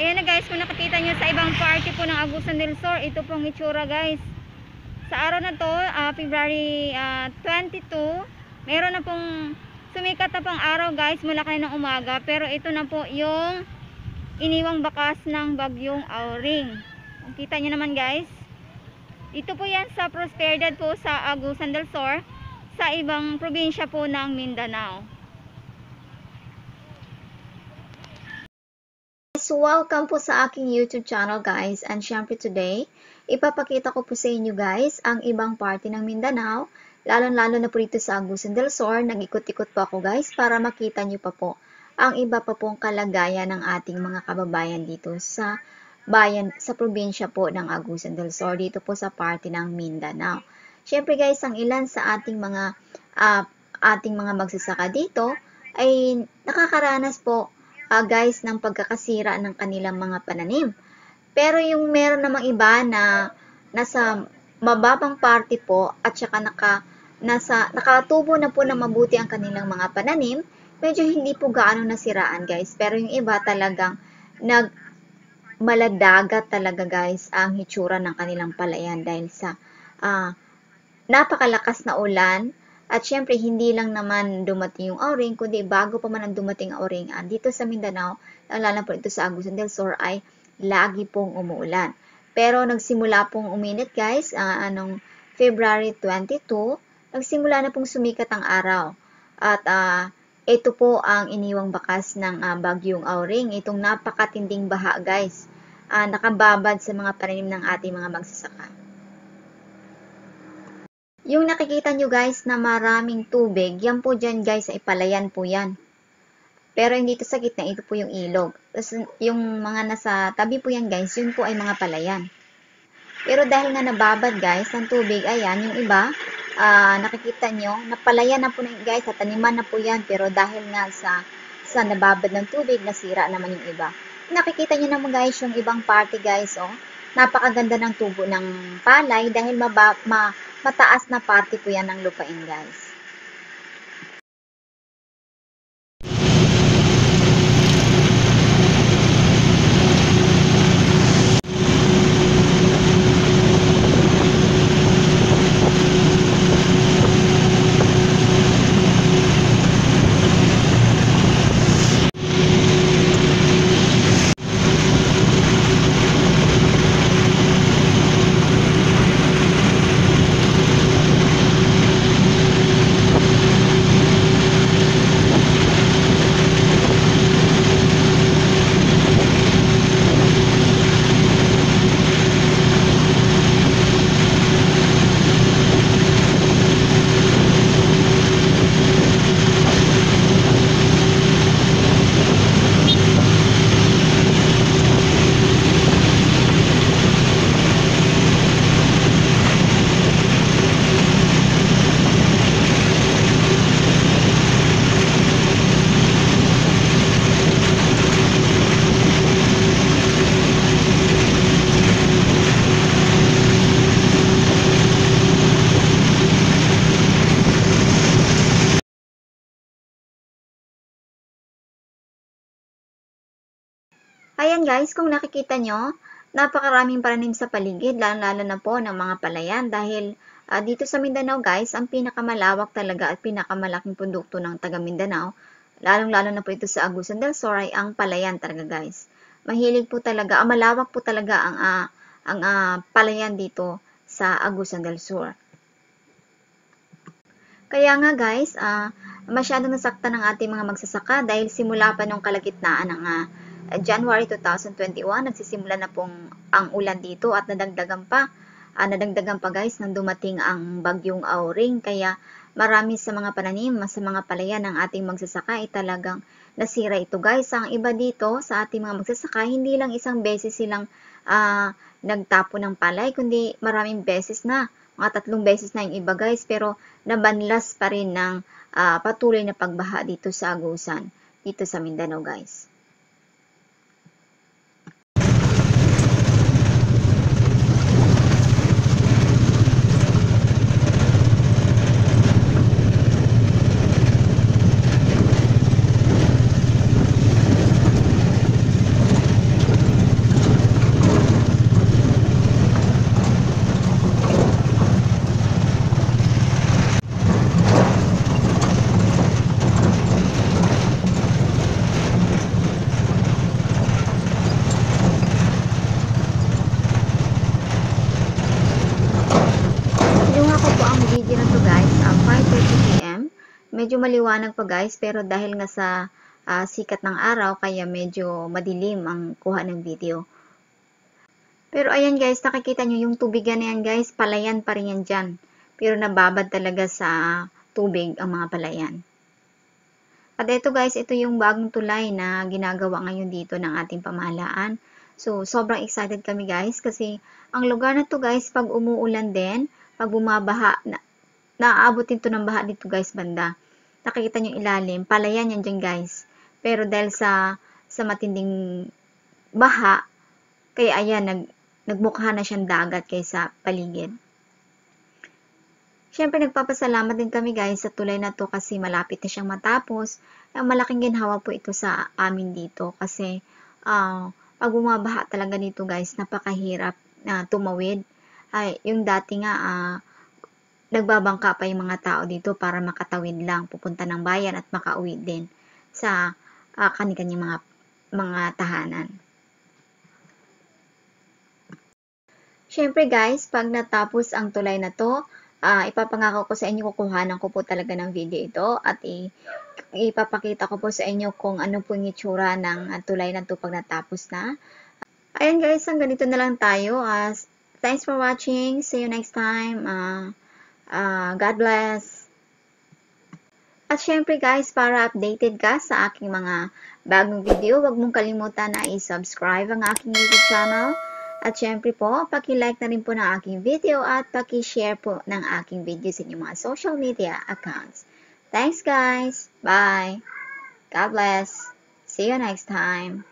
Ayan na guys, kung nakakita nyo sa ibang party po ng Agusan del Sur, ito pong itsura guys. Sa araw na to, uh, February uh, ah, 22, meron na pong sumikat na pong araw guys mula kanina ng umaga. Pero ito na po yung iniwang bakas ng bagyong auring. Kita nyo naman guys. Ito po yan sa Prosperidad po sa Agusan del Sur, sa ibang probinsya po ng Mindanao. So, welcome po sa aking YouTube channel guys. And syempre today, ipapakita ko po sa inyo guys ang ibang parte ng Mindanao. Lalo-lalo na po dito sa Agusan del Sur, nag-ikot-ikot po ako guys para makita nyo pa po ang iba pa pong kalagayan ng ating mga kababayan dito sa bayan, sa probinsya po ng Agusan del Sur, dito po sa parte ng Mindanao. Syempre guys, ang ilan sa ating mga uh, ating mga magsasaka dito ay nakakaranas po uh, guys ng pagkakasira ng kanilang mga pananim. Pero yung meron namang iba na nasa mababang parte po at saka naka, nasa, nakatubo na po na mabuti ang kanilang mga pananim, medyo hindi po gaano nasiraan guys. Pero yung iba talagang nag maladaga talaga guys ang hitsura ng kanilang palayan dahil sa uh, napakalakas na ulan at syempre, hindi lang naman dumating yung o kundi bago pa man ang dumating O-ring, ah, dito sa Mindanao, lalo po ito sa Agusan del Sur ay lagi pong umuulan. Pero nagsimula pong uminit guys, uh, anong February 22, nagsimula na pong sumikat ang araw. At uh, ito po ang iniwang bakas ng uh, bagyong o itong napakatinding baha guys, uh, nakababad sa mga pananim ng ating mga magsasaka. Yung nakikita nyo guys na maraming tubig, yan po dyan guys, ay palayan po yan. Pero yung dito sa gitna, ito po yung ilog. Tapos yung mga nasa tabi po yan guys, yun po ay mga palayan. Pero dahil nga nababad guys, ng tubig, ayan, yung iba, uh, nakikita nyo, napalayan na po na guys, at taniman na po yan. Pero dahil nga sa, sa nababad ng tubig, nasira naman yung iba. Nakikita nyo naman guys, yung ibang party guys, oh, napakaganda ng tubo ng palay dahil maba, ma, Mataas na parte po yan ng lupain guys. Ayan guys, kung nakikita nyo, napakaraming paranim sa paligid, lalo-lalo na po ng mga palayan dahil uh, dito sa Mindanao guys, ang pinakamalawak talaga at pinakamalaking pundukto ng taga Mindanao, lalong-lalo na po ito sa Agusan del Sur ay ang palayan talaga guys. Mahilig po talaga, ah, malawak po talaga ang, uh, ang uh, palayan dito sa Agusan del Sur. Kaya nga guys, uh, masyadong nasaktan ng ating mga magsasaka dahil simula pa nung kalagitnaan ng uh, January 2021, nagsisimula na pong ang ulan dito at nadagdagan pa, uh, nadagdagan pa guys nang dumating ang bagyong Auring kaya marami sa mga pananim, sa mga palayan ng ating magsasaka ay talagang nasira ito guys. Ang iba dito sa ating mga magsasaka, hindi lang isang beses silang uh, nagtapo ng palay kundi maraming beses na, mga tatlong beses na yung iba guys pero nabanlas pa rin ng uh, patuloy na pagbaha dito sa Agusan, dito sa Mindanao guys. medyo maliwanag pa guys, pero dahil nga sa uh, sikat ng araw, kaya medyo madilim ang kuha ng video. Pero ayan guys, nakikita nyo yung tubigan na yan guys, palayan pa rin yan dyan. Pero nababad talaga sa tubig ang mga palayan. At ito guys, ito yung bagong tulay na ginagawa ngayon dito ng ating pamahalaan. So, sobrang excited kami guys kasi ang lugar na to guys, pag umuulan din, pag bumabaha, na, naaabotin to ng baha dito guys banda nakikita nyo ilalim, palayan yan dyan guys. Pero dahil sa, sa matinding baha, kaya ayan, nag, nagmukha na siyang dagat kaysa paligid. Siyempre, nagpapasalamat din kami guys sa tulay na to kasi malapit na siyang matapos. Ang malaking ginhawa po ito sa amin dito kasi uh, pag bumabaha talaga nito guys, napakahirap na uh, tumawid. Ay, yung dati nga, uh, nagbabangka pa yung mga tao dito para makatawid lang, pupunta ng bayan at makauwi din sa uh, ah, kanikanyang mga, mga tahanan. Siyempre guys, pag natapos ang tulay na to, uh, ipapangako ko sa inyo, kukuhanan ko po talaga ng video ito at i ipapakita ko po sa inyo kung ano po yung itsura ng ah, tulay na to pag natapos na. Ayan guys, hanggang dito na lang tayo. Uh, thanks for watching. See you next time. Uh, Uh, God bless! At syempre guys, para updated ka sa aking mga bagong video, huwag mong kalimutan na i-subscribe ang aking YouTube channel. At syempre po, paki-like na rin po ng aking video at paki-share po ng aking video sa inyong mga social media accounts. Thanks guys! Bye! God bless! See you next time!